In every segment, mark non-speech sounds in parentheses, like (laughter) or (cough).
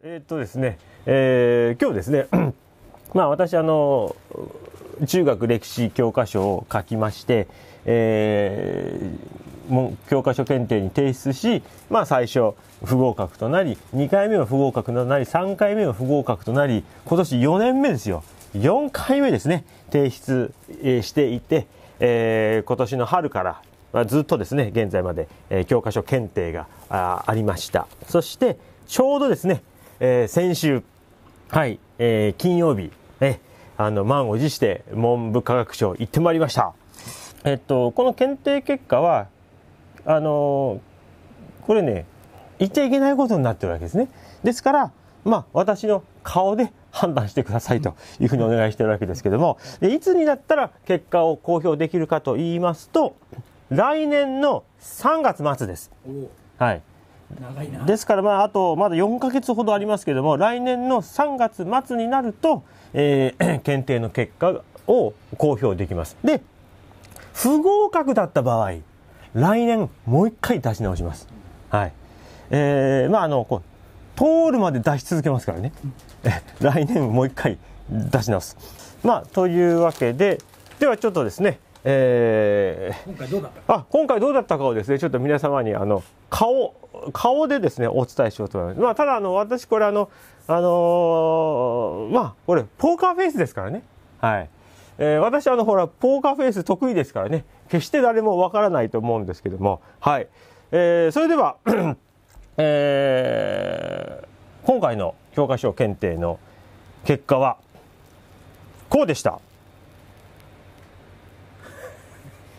えー、っとですね、えー、今日ですね、(clears throat) まあ私あの、中学歴史教科書を書きまして、えー、教科書検定に提出し、まあ最初不合格となり、2回目は不合格となり、3回目は不合格となり、今年4年目ですよ。4回目ですね、提出していて、えー、今年の春からまあ、ずっとですね現在まで、えー、教科書検定があありましたそしてちょうどですねえー、先週、はい、えー、金曜日、え、あの、満を持して文部科学省行ってまいりました。えっと、この検定結果は、あのー、これね、言っちゃいけないことになってるわけですね。ですから、まあ、私の顔で判断してくださいと (laughs) いうふうにお願いしてるわけですけども、いつになったら結果を公表できるかと言いますと、来年の3月末です。はい。ですから、まあ、あとまだ4か月ほどありますけれども、来年の3月末になると、えー、(clears throat) 検定の結果を公表できます。で、不合格だった場合、来年もう一回出し直します。はい。えー、まあ、あの、こう、通るまで出し続けますからね。来年もう一回出し直す。まあ、というわけで、ではちょっとですね、今回どうだったか今回どうだったかをですね、ちょっと皆様にあの顔、顔でですね、お伝えしようと思います。まあ、ただあの、私これあの、あのー、まあ、これ、ポーカーフェイスですからね。はい。えー、私あの、ほら、ポーカーフェイス得意ですからね、決して誰もわからないと思うんですけども、はい。えー、それでは、(clears throat) えー、今回の教科書検定の結果は、こうでした。(laughs)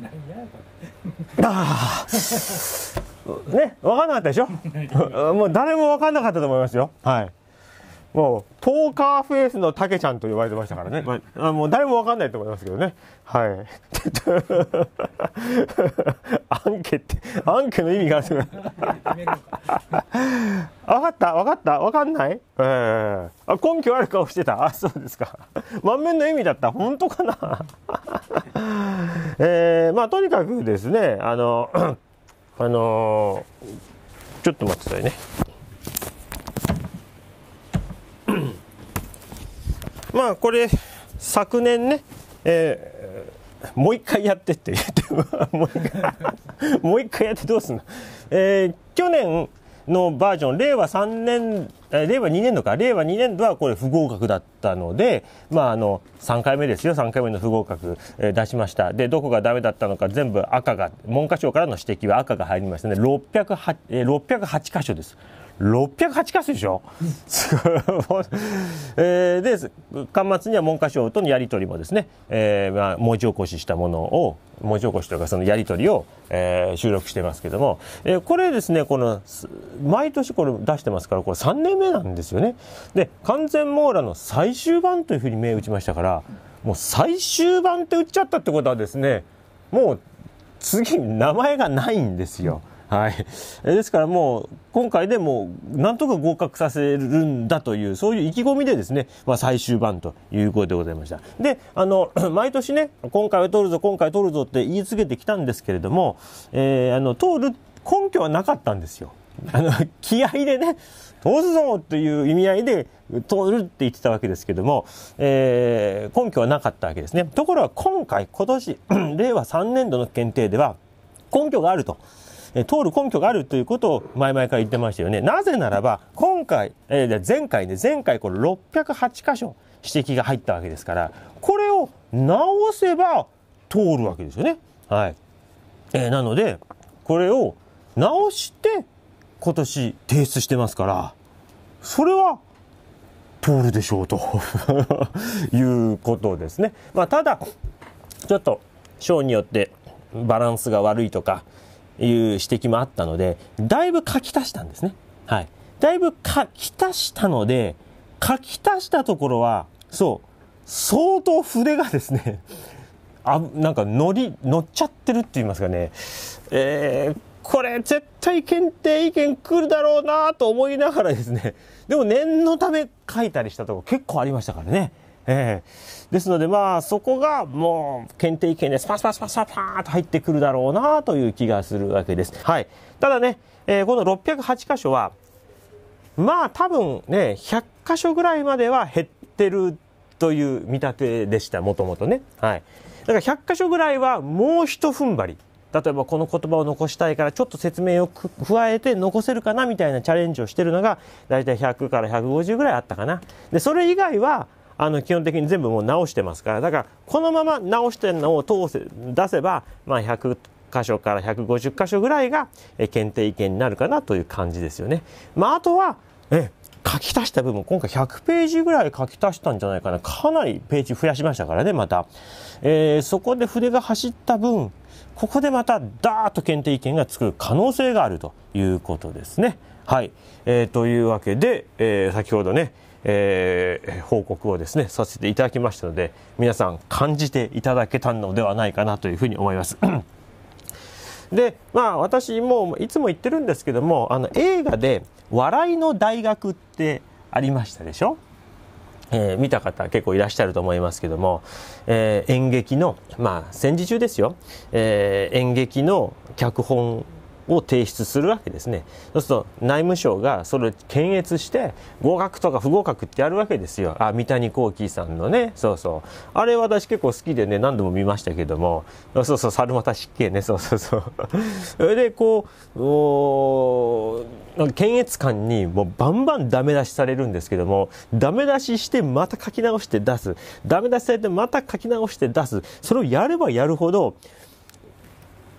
何やああ (laughs) ね分かんなかったでしょ (laughs) もう誰も分かんなかったと思いますよはいもう、ポーカーフェイスのたけちゃんと言われてましたからね。まあ、もう誰もわかんないと思いますけどね。はい。(laughs) アンケって、アンケの意味がある。(laughs) わかったわかったわかんないええー、あ、根拠ある顔してたあ、そうですか。満面の意味だった本当かな (laughs) えー、まあ、とにかくですね、あの、(clears throat) あのー、ちょっと待ってくださいね。まあこれ昨年ね、えー、もう一回やってって言ってもう一回 (laughs) 回やってどうすんの、えー、去年のバージョン令和3年令和2年度か令和2年度はこれ不合格だったので、まあ、あの3回目ですよ3回目の不合格、えー、出しましたでどこがダメだったのか全部赤が文科省からの指摘は赤が入りましたね608、えー、608箇所です608箇所でしょ、えー、で巻末には文科省とのやり取りもですね、えーまあ、文字起こししたものを文字起こしというかそのやり取りを、えー、収録してますけども、えー、これですねこの毎年これ出してますからこれ3年目なんですよねで完全網羅の最終版というふうに銘打ちましたからもう最終版って打っちゃったってことはですねもう次名前がないんですよ。はい、ですからもう今回でもうなんとか合格させるんだというそういう意気込みでですね、まあ、最終版ということでございましたであの (clears throat) 毎年ね今回は通るぞ今回通るぞって言い続けてきたんですけれども、えー、あの通る根拠はなかったんですよあの (laughs) 気合でね通すぞという意味合いで通るって言ってたわけですけども、えー、根拠はなかったわけですねところが今回今年 (clears throat) 令和3年度の検定では根拠があると通る根拠があるということを前々から言ってましたよね。なぜならば、今回、えー、前回ね、前回これ608箇所指摘が入ったわけですから、これを直せば通るわけですよね。はい。えー、なので、これを直して今年提出してますから、それは通るでしょうと (laughs) いうことですね。まあ、ただ、ちょっと、章によってバランスが悪いとか、いう指摘もあったので、だいぶ書き足したんですね。はい。だいぶ書き足したので、書き足したところは、そう、相当筆がですね、あなんか乗り、乗っちゃってるって言いますかね、えー、これ絶対検定意見来るだろうなと思いながらですね、でも念のため書いたりしたとこ結構ありましたからね。えー、ですので、まあ、そこがもう検定権でスパスパスパスパーと入ってくるだろうなという気がするわけです。はい、ただね、えー、この608箇所は、まあ多分ね、100箇所ぐらいまでは減ってるという見立てでした、もともとね。はい。だから100箇所ぐらいはもうひと踏ん張り。例えばこの言葉を残したいからちょっと説明を加えて残せるかなみたいなチャレンジをしてるのが大体100から150ぐらいあったかな。で、それ以外はあの基本的に全部もう直してますから、だからこのまま直してるのを通せ、出せば、まあ100、箇所から150箇所ぐらいが検定意見になるかなという感じですよね。まあ、あとは、え、書き足した部分、今回100ページぐらい書き足したんじゃないかな。かなりページ増やしましたからね、また。えー、そこで筆が走った分、ここでまたダーッと検定意見が作る可能性があるということですね。はい。えー、というわけで、えー、先ほどね、えー、報告をですねさせていただきましたので皆さん感じていただけたのではないかなというふうに思います。(coughs) でまあ私もいつも言ってるんですけどもあの映画で「笑いの大学」ってありましたでしょ、えー、見た方結構いらっしゃると思いますけども、えー、演劇のまあ戦時中ですよ、え演劇の脚本を提出するわけですね。そうすると内務省がそれを検閲して合格とか不合格ってやるわけですよ。あ、三谷幸喜さんのね、そうそう。あれ私結構好きでね、何度も見ましたけども、そうそう、猿股失敬ね、そうそうそう。そ (laughs) れでこう、お検閲官にもうバンバンダメ出しされるんですけども、ダメ出ししてまた書き直して出す。ダメ出しされてまた書き直して出す。それをやればやるほど、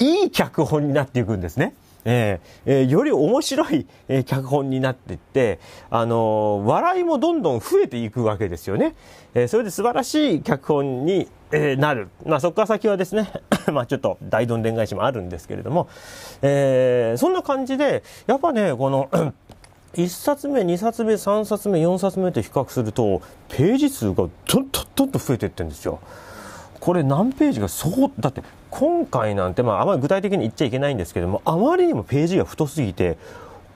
いい脚本になっていくんですね。えー、えー、より面白い、えー、脚本になっていって、あの笑いもどんどん増えていくわけですよね。えそれで素晴らしい脚本に、えなる。まあ、そこから先はですね、(coughs) まあ、ちょっと大どんでん返しもあるんですけれども、えそんな感じで、やっぱね、この、1 (coughs) 冊目、2冊目、3冊目、4冊目と比較すると、ページ数がどんどんどんどん増えていってるんですよ。これ何ページがそうだって今回なんて、まあ、あまり具体的に言っちゃいけないんですけどもあまりにもページが太すぎて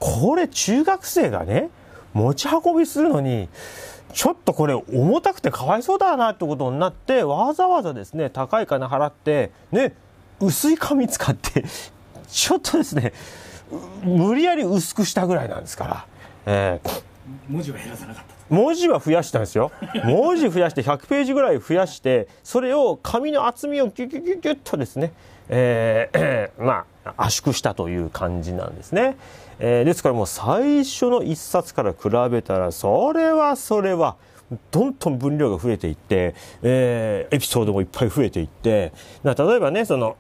これ中学生がね持ち運びするのにちょっとこれ重たくてかわいそうだなってことになってわざわざですね高い金払ってね薄い紙使ってちょっとですね無理やり薄くしたぐらいなんですから、えー、文字は減らさなかった文字は増やしたんですよ。(laughs) 文字増やして100ページぐらい増やして、それを紙の厚みをギュギュギュギュッとですね、えー、えまあ、圧縮したという感じなんですね。えー、ですからもう最初の1冊から比べたら、それはそれは、どんどん分量が増えていって、えー、エピソードもいっぱい増えていって、例えばね、その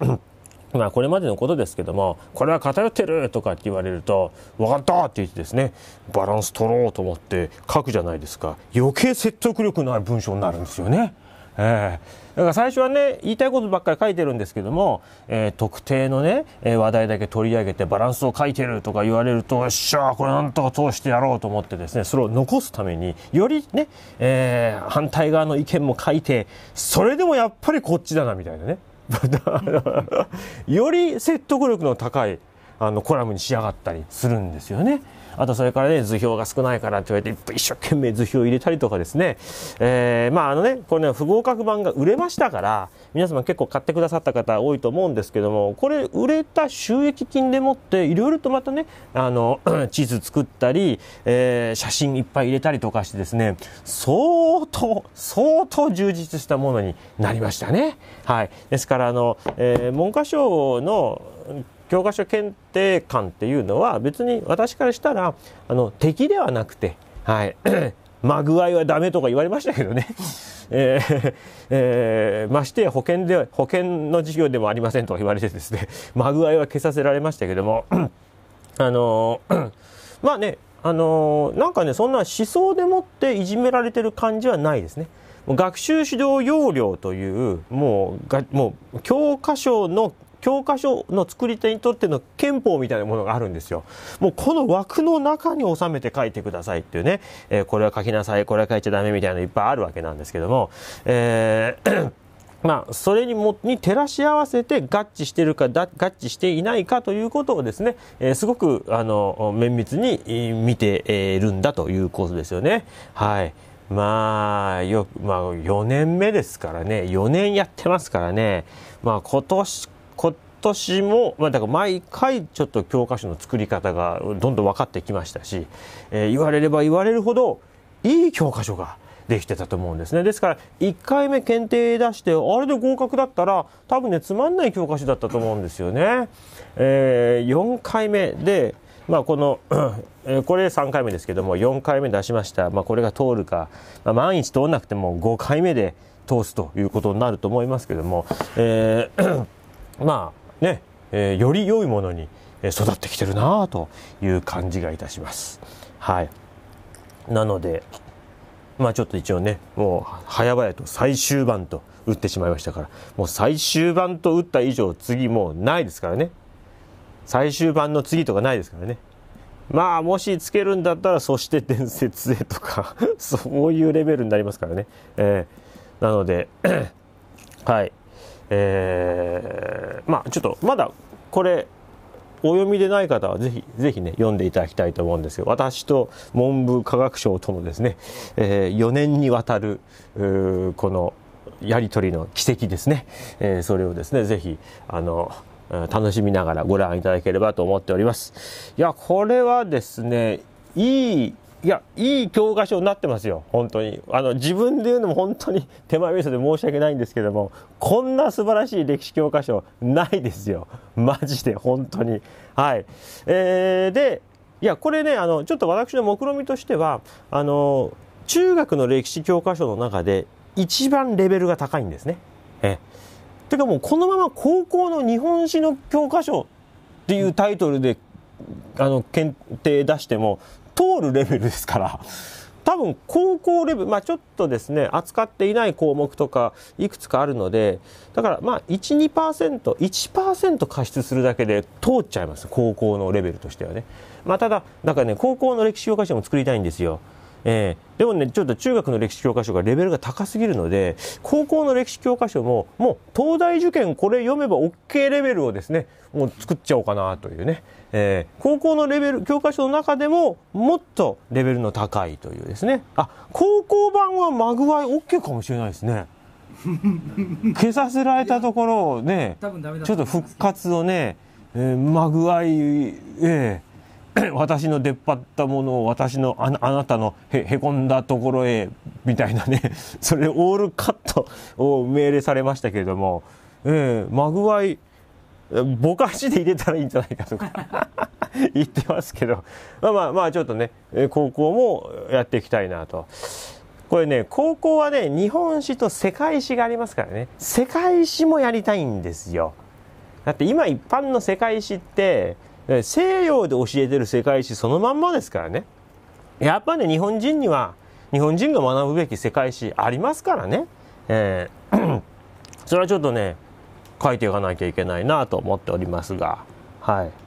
まあ、これまでのことですけども、これは偏ってるとかって言われると、分かったって言ってですね、バランス取ろうと思って書くじゃないですか。余計説得力のある文章になるんですよね。えー、だから最初はね言いたいことばっかり書いてるんですけども、えー、特定のね、えー、話題だけ取り上げてバランスを書いてるとか言われるとよっしゃこれなんとか通してやろうと思ってですねそれを残すためによりね、えー、反対側の意見も書いてそれでもやっぱりこっちだなみたいなね (laughs) より説得力の高いあのコラムに仕上がったりするんですよね。あとそれからね、図表が少ないからって言われて、一生懸命図表を入れたりとかですね。えー、まああのね、これね、不合格版が売れましたから、皆様結構買ってくださった方多いと思うんですけども、これ売れた収益金でもって、いろいろとまたね、あの、(clears throat) 地図作ったり、えー、写真いっぱい入れたりとかしてですね、相当、相当充実したものになりましたね。はい。ですから、あの、えー、文科省の教科書検定官っていうのは別に私からしたらあの敵ではなくて、はい、(clears throat) まはダメとか言われましたけどね。(laughs) えーえー、ましてや保険で保険の授業でもありませんと言われてですね (laughs) まぐ合いは消させられましたけども (clears throat) あのー、(clears throat) まあねあのー、なんかねそんな思想でもっていじめられてる感じはないですね。学習指導要領というもうがもう教科書の教科書の作り手にとっての憲法みたいなものがあるんですよ。もうこの枠の中に収めて書いてくださいっていうね、えー、これは書きなさい、これは書いちゃダメみたいなのいっぱいあるわけなんですけども、えー (clears throat) まあ、それにも、に照らし合わせて合致してるか合致していないかということをですね、えー、すごく、あの、綿密に見て、いるんだということですよね。はい。まあ、よ、まあ、4年目ですからね、4年やってますからね、まあ、今年今年も、まあ、だから毎回ちょっと教科書の作り方がどんどん分かってきましたし、えー、言われれば言われるほどいい教科書ができてたと思うんですね。ですから、1回目検定出して、あれで合格だったら、多分ね、つまんない教科書だったと思うんですよね。えー、4回目で、まあ、この、これ3回目ですけども、4回目出しました。まあ、これが通るか、まあ、万一通らなくても5回目で通すということになると思いますけども、えーまあね、えー、より良いものに育ってきてるなという感じがいたします。はい。なので、まあちょっと一応ね、もう早々と最終盤と打ってしまいましたから、もう最終盤と打った以上次もうないですからね。最終盤の次とかないですからね。まあもしつけるんだったら、そして伝説へとか (laughs) そういうレベルになりますからね。えー、なので (clears throat) はい。えー、まあちょっとまだこれお読みでない方はぜひぜひね読んでいただきたいと思うんですよ私と文部科学省とのですね、えー、4年にわたるこのやり取りの軌跡ですね、えー、それをですねぜひあの楽しみながらご覧いただければと思っておりますいやこれはですねいいいや、いい教科書になってますよ、本当に。あの、自分で言うのも本当に (laughs) 手前味噌で申し訳ないんですけども、こんな素晴らしい歴史教科書ないですよ。マジで、本当に。はい。えー、で、いや、これね、あの、ちょっと私の目論見としては、あの、中学の歴史教科書の中で一番レベルが高いんですね。え。てかもうこのまま高校の日本史の教科書っていうタイトルで、あの検定出しても通るレベルですから、多分高校レベル、まあ、ちょっとですね、扱っていない項目とかいくつかあるので、だからまあ1、2%、1%過失するだけで通っちゃいます、高校のレベルとしてはね。まあ、ただ、だからね、高校の歴史教科書も作りたいんですよ。えー、でもね、ちょっと中学の歴史教科書がレベルが高すぎるので、高校の歴史教科書も、もう東大受験これ読めば OK レベルをですね、もう作っちゃおうかなというね、えー、高校のレベル、教科書の中でももっとレベルの高いというですね、あ、高校版はマグワイ OK かもしれないですね。(laughs) 消させられたところをね、ちょっと復活をね、えー、マグワイ、ええー (clears throat) 私の出っ張ったものを私のあなたのへへこんだところへみたいなね (laughs) それオールカットを命令されましたけれども、えー、マグワイぼかしで入れたらいいんじゃないかとか (laughs) 言ってますけどまあまあまあちょっとね高校もやっていきたいなと。これね高校はね日本史と世界史がありますからね世界史もやりたいんですよ。だって今一般の世界史って西洋で教えてる世界史そのまんまですからね。やっぱね、日本人には、日本人が学ぶべき世界史ありますからね。えー、(clears throat) それはちょっとね、書いていかなきゃいけないなと思っておりますが、はい。